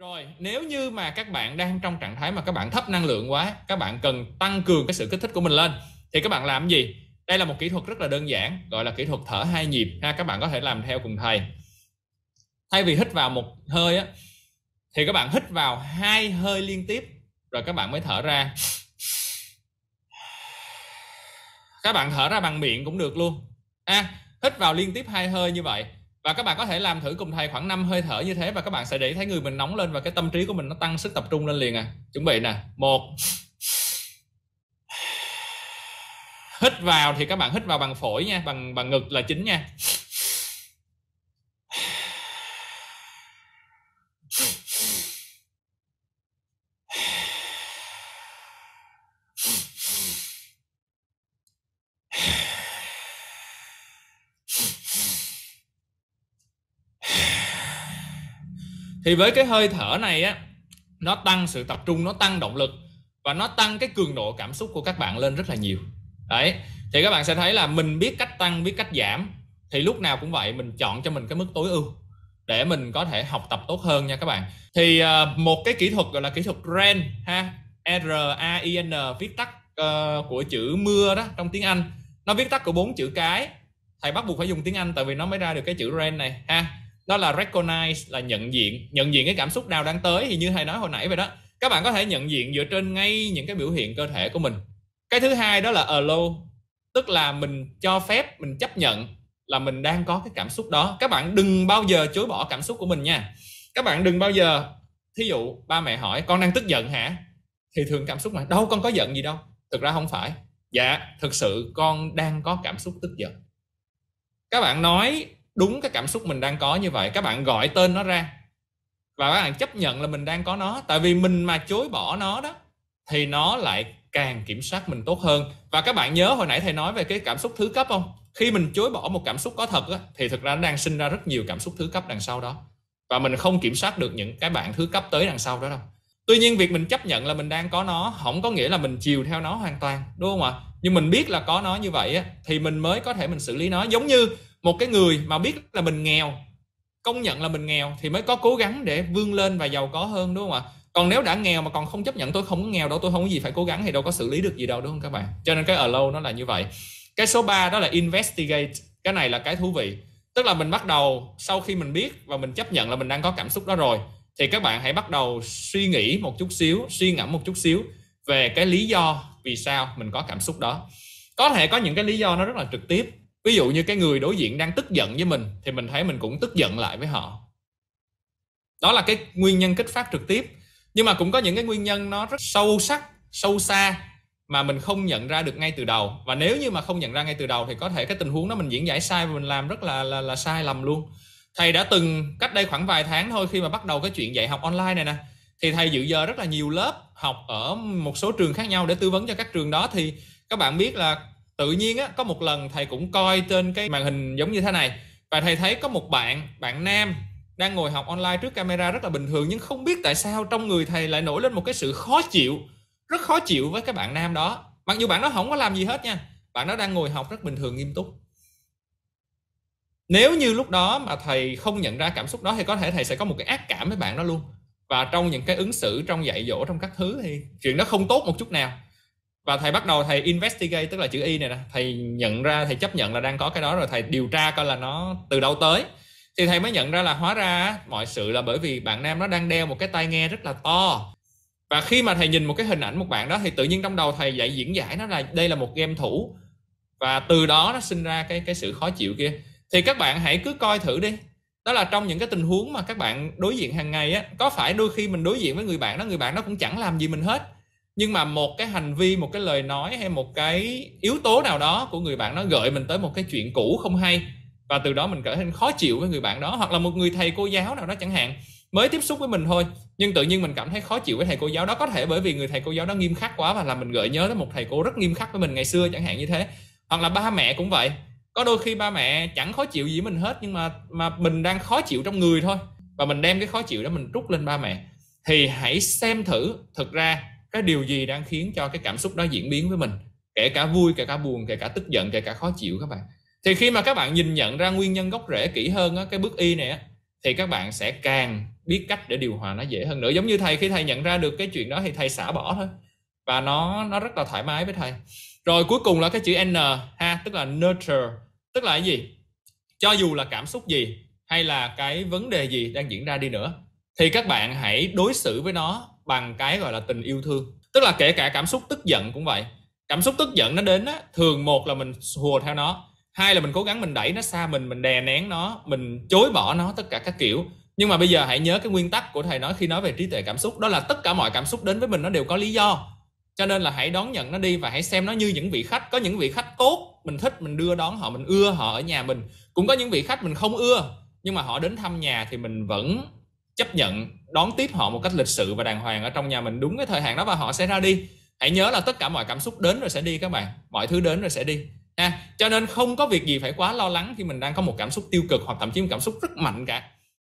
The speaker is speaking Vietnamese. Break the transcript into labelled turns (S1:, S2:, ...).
S1: Rồi, nếu như mà các bạn đang trong trạng thái mà các bạn thấp năng lượng quá, các bạn cần tăng cường cái sự kích thích của mình lên thì các bạn làm gì? Đây là một kỹ thuật rất là đơn giản, gọi là kỹ thuật thở hai nhịp ha, các bạn có thể làm theo cùng thầy. Thay vì hít vào một hơi á thì các bạn hít vào hai hơi liên tiếp rồi các bạn mới thở ra. Các bạn thở ra bằng miệng cũng được luôn. À, hít vào liên tiếp hai hơi như vậy và các bạn có thể làm thử cùng thầy khoảng 5 hơi thở như thế và các bạn sẽ để thấy người mình nóng lên và cái tâm trí của mình nó tăng sức tập trung lên liền à chuẩn bị nè một hít vào thì các bạn hít vào bằng phổi nha bằng bằng ngực là chính nha thì với cái hơi thở này á nó tăng sự tập trung nó tăng động lực và nó tăng cái cường độ cảm xúc của các bạn lên rất là nhiều đấy thì các bạn sẽ thấy là mình biết cách tăng biết cách giảm thì lúc nào cũng vậy mình chọn cho mình cái mức tối ưu để mình có thể học tập tốt hơn nha các bạn thì à, một cái kỹ thuật gọi là kỹ thuật RAIN ha R A I N viết tắt uh, của chữ mưa đó trong tiếng Anh nó viết tắt của bốn chữ cái thầy bắt buộc phải dùng tiếng Anh tại vì nó mới ra được cái chữ RAIN này ha đó là recognize là nhận diện nhận diện cái cảm xúc nào đang tới thì như thầy nói hồi nãy vậy đó các bạn có thể nhận diện dựa trên ngay những cái biểu hiện cơ thể của mình cái thứ hai đó là allow tức là mình cho phép mình chấp nhận là mình đang có cái cảm xúc đó các bạn đừng bao giờ chối bỏ cảm xúc của mình nha các bạn đừng bao giờ thí dụ ba mẹ hỏi con đang tức giận hả thì thường cảm xúc mà đâu con có giận gì đâu thực ra không phải dạ thực sự con đang có cảm xúc tức giận các bạn nói đúng cái cảm xúc mình đang có như vậy các bạn gọi tên nó ra và các bạn chấp nhận là mình đang có nó tại vì mình mà chối bỏ nó đó thì nó lại càng kiểm soát mình tốt hơn và các bạn nhớ hồi nãy thầy nói về cái cảm xúc thứ cấp không khi mình chối bỏ một cảm xúc có thật á, thì thực ra nó đang sinh ra rất nhiều cảm xúc thứ cấp đằng sau đó và mình không kiểm soát được những cái bạn thứ cấp tới đằng sau đó đâu tuy nhiên việc mình chấp nhận là mình đang có nó không có nghĩa là mình chiều theo nó hoàn toàn đúng không ạ nhưng mình biết là có nó như vậy á, thì mình mới có thể mình xử lý nó giống như một cái người mà biết là mình nghèo công nhận là mình nghèo thì mới có cố gắng để vươn lên và giàu có hơn đúng không ạ còn nếu đã nghèo mà còn không chấp nhận tôi không có nghèo đâu tôi không có gì phải cố gắng thì đâu có xử lý được gì đâu đúng không các bạn cho nên cái ở lâu nó là như vậy cái số 3 đó là investigate cái này là cái thú vị tức là mình bắt đầu sau khi mình biết và mình chấp nhận là mình đang có cảm xúc đó rồi thì các bạn hãy bắt đầu suy nghĩ một chút xíu suy ngẫm một chút xíu về cái lý do vì sao mình có cảm xúc đó có thể có những cái lý do nó rất là trực tiếp ví dụ như cái người đối diện đang tức giận với mình thì mình thấy mình cũng tức giận lại với họ đó là cái nguyên nhân kích phát trực tiếp nhưng mà cũng có những cái nguyên nhân nó rất sâu sắc sâu xa mà mình không nhận ra được ngay từ đầu và nếu như mà không nhận ra ngay từ đầu thì có thể cái tình huống đó mình diễn giải sai và mình làm rất là là, là sai lầm luôn thầy đã từng cách đây khoảng vài tháng thôi khi mà bắt đầu cái chuyện dạy học online này nè thì thầy dự giờ rất là nhiều lớp học ở một số trường khác nhau để tư vấn cho các trường đó thì các bạn biết là tự nhiên á có một lần thầy cũng coi trên cái màn hình giống như thế này và thầy thấy có một bạn bạn nam đang ngồi học online trước camera rất là bình thường nhưng không biết tại sao trong người thầy lại nổi lên một cái sự khó chịu rất khó chịu với cái bạn nam đó mặc dù bạn nó không có làm gì hết nha bạn nó đang ngồi học rất bình thường nghiêm túc nếu như lúc đó mà thầy không nhận ra cảm xúc đó thì có thể thầy sẽ có một cái ác cảm với bạn đó luôn và trong những cái ứng xử trong dạy dỗ trong các thứ thì chuyện đó không tốt một chút nào và thầy bắt đầu thầy investigate tức là chữ y này nè thầy nhận ra thầy chấp nhận là đang có cái đó rồi thầy điều tra coi là nó từ đâu tới thì thầy mới nhận ra là hóa ra mọi sự là bởi vì bạn nam nó đang đeo một cái tai nghe rất là to và khi mà thầy nhìn một cái hình ảnh một bạn đó thì tự nhiên trong đầu thầy dạy diễn giải nó là đây là một game thủ và từ đó nó sinh ra cái cái sự khó chịu kia thì các bạn hãy cứ coi thử đi đó là trong những cái tình huống mà các bạn đối diện hàng ngày á có phải đôi khi mình đối diện với người bạn đó người bạn nó cũng chẳng làm gì mình hết nhưng mà một cái hành vi một cái lời nói hay một cái yếu tố nào đó của người bạn nó gợi mình tới một cái chuyện cũ không hay và từ đó mình trở nên khó chịu với người bạn đó hoặc là một người thầy cô giáo nào đó chẳng hạn mới tiếp xúc với mình thôi nhưng tự nhiên mình cảm thấy khó chịu với thầy cô giáo đó có thể bởi vì người thầy cô giáo đó nghiêm khắc quá và làm mình gợi nhớ đến một thầy cô rất nghiêm khắc với mình ngày xưa chẳng hạn như thế hoặc là ba mẹ cũng vậy có đôi khi ba mẹ chẳng khó chịu gì với mình hết nhưng mà mà mình đang khó chịu trong người thôi và mình đem cái khó chịu đó mình trút lên ba mẹ thì hãy xem thử thực ra cái điều gì đang khiến cho cái cảm xúc đó diễn biến với mình kể cả vui kể cả buồn kể cả tức giận kể cả khó chịu các bạn thì khi mà các bạn nhìn nhận ra nguyên nhân gốc rễ kỹ hơn á, cái bước y này á, thì các bạn sẽ càng biết cách để điều hòa nó dễ hơn nữa giống như thầy khi thầy nhận ra được cái chuyện đó thì thầy xả bỏ thôi và nó nó rất là thoải mái với thầy rồi cuối cùng là cái chữ n ha tức là nurture tức là cái gì cho dù là cảm xúc gì hay là cái vấn đề gì đang diễn ra đi nữa thì các bạn hãy đối xử với nó bằng cái gọi là tình yêu thương tức là kể cả cảm xúc tức giận cũng vậy cảm xúc tức giận nó đến á thường một là mình hùa theo nó hai là mình cố gắng mình đẩy nó xa mình mình đè nén nó mình chối bỏ nó tất cả các kiểu nhưng mà bây giờ hãy nhớ cái nguyên tắc của thầy nói khi nói về trí tuệ cảm xúc đó là tất cả mọi cảm xúc đến với mình nó đều có lý do cho nên là hãy đón nhận nó đi và hãy xem nó như những vị khách có những vị khách tốt mình thích mình đưa đón họ mình ưa họ ở nhà mình cũng có những vị khách mình không ưa nhưng mà họ đến thăm nhà thì mình vẫn chấp nhận đón tiếp họ một cách lịch sự và đàng hoàng ở trong nhà mình đúng cái thời hạn đó và họ sẽ ra đi hãy nhớ là tất cả mọi cảm xúc đến rồi sẽ đi các bạn mọi thứ đến rồi sẽ đi ha cho nên không có việc gì phải quá lo lắng khi mình đang có một cảm xúc tiêu cực hoặc thậm chí một cảm xúc rất mạnh cả